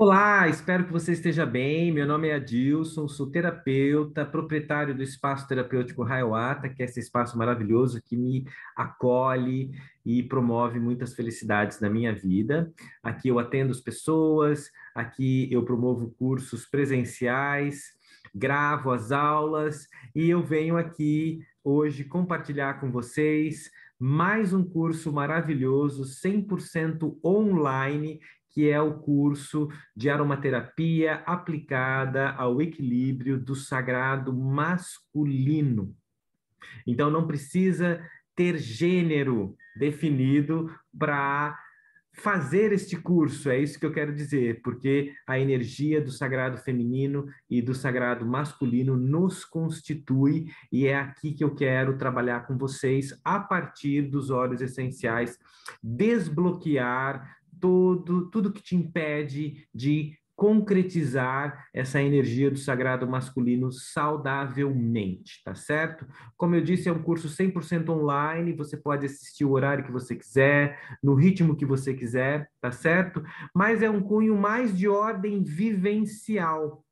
Olá, espero que você esteja bem. Meu nome é Adilson, sou terapeuta, proprietário do Espaço Terapêutico Raiwata, que é esse espaço maravilhoso que me acolhe e promove muitas felicidades na minha vida. Aqui eu atendo as pessoas, aqui eu promovo cursos presenciais, gravo as aulas e eu venho aqui hoje compartilhar com vocês mais um curso maravilhoso, 100% online, que é o curso de aromaterapia aplicada ao equilíbrio do sagrado masculino. Então, não precisa ter gênero definido para fazer este curso, é isso que eu quero dizer, porque a energia do sagrado feminino e do sagrado masculino nos constitui e é aqui que eu quero trabalhar com vocês a partir dos olhos essenciais, desbloquear todo tudo que te impede de concretizar essa energia do sagrado masculino saudavelmente, tá certo? Como eu disse, é um curso 100% online, você pode assistir o horário que você quiser, no ritmo que você quiser, tá certo? Mas é um cunho mais de ordem vivencial,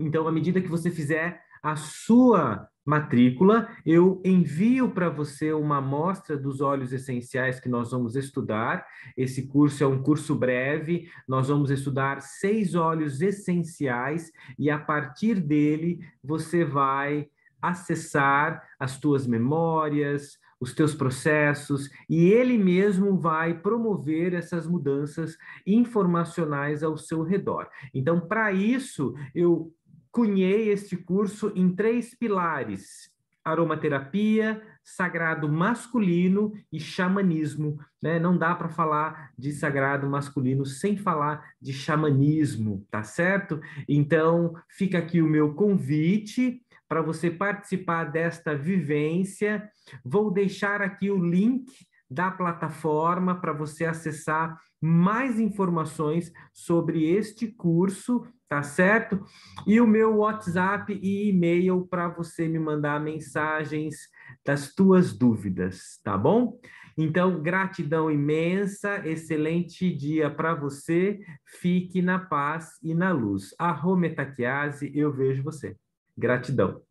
então, à medida que você fizer a sua matrícula, eu envio para você uma amostra dos óleos essenciais que nós vamos estudar. Esse curso é um curso breve, nós vamos estudar seis óleos essenciais e a partir dele você vai acessar as tuas memórias, os teus processos e ele mesmo vai promover essas mudanças informacionais ao seu redor. Então, para isso, eu cunhei este curso em três pilares: aromaterapia, sagrado masculino e xamanismo. Né? Não dá para falar de sagrado masculino sem falar de xamanismo, tá certo? Então, fica aqui o meu convite para você participar desta vivência. Vou deixar aqui o link da plataforma para você acessar mais informações sobre este curso, tá certo? E o meu WhatsApp e e-mail para você me mandar mensagens das tuas dúvidas, tá bom? Então, gratidão imensa, excelente dia para você. Fique na paz e na luz. Arrometaquiase, eu vejo você. Gratidão.